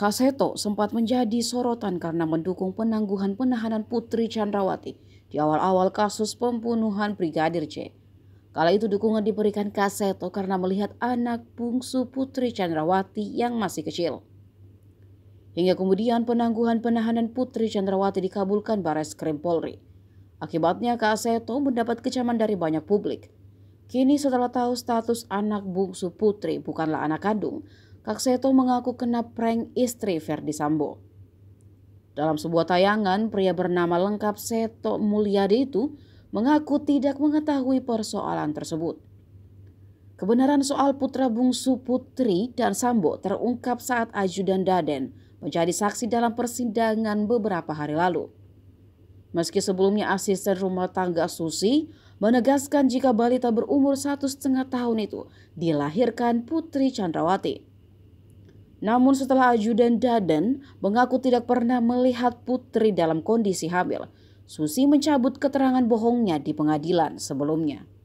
Kaseto sempat menjadi sorotan karena mendukung penangguhan penahanan Putri Chandrawati di awal-awal kasus pembunuhan Brigadir J. Kala itu dukungan diberikan Kaseto karena melihat anak bungsu Putri Chandrawati yang masih kecil. Hingga kemudian penangguhan penahanan Putri Chandrawati dikabulkan Bares Krim Polri. Akibatnya Kaseto mendapat kecaman dari banyak publik. Kini setelah tahu status anak bungsu Putri bukanlah anak kandung, Kak Seto mengaku kena prank istri Verdi Sambo. Dalam sebuah tayangan, pria bernama lengkap Seto Mulyadi itu mengaku tidak mengetahui persoalan tersebut. Kebenaran soal putra bungsu Putri dan Sambo terungkap saat Ajudan Daden menjadi saksi dalam persidangan beberapa hari lalu. Meski sebelumnya asisten rumah tangga Susi menegaskan jika balita berumur satu setengah tahun itu dilahirkan Putri Chandrawati. Namun setelah ajudan Daden mengaku tidak pernah melihat Putri dalam kondisi hamil, Susi mencabut keterangan bohongnya di pengadilan sebelumnya.